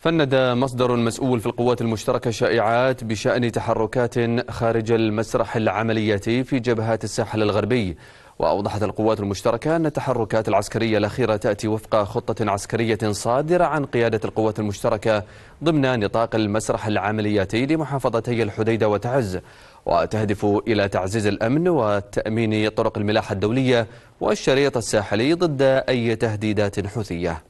فند مصدر مسؤول في القوات المشتركة شائعات بشأن تحركات خارج المسرح العملياتي في جبهات الساحل الغربي وأوضحت القوات المشتركة أن التحركات العسكرية الأخيرة تأتي وفق خطة عسكرية صادرة عن قيادة القوات المشتركة ضمن نطاق المسرح العملياتي لمحافظتي الحديدة وتعز وتهدف إلى تعزيز الأمن وتأمين طرق الملاحة الدولية والشريط الساحلي ضد أي تهديدات حوثية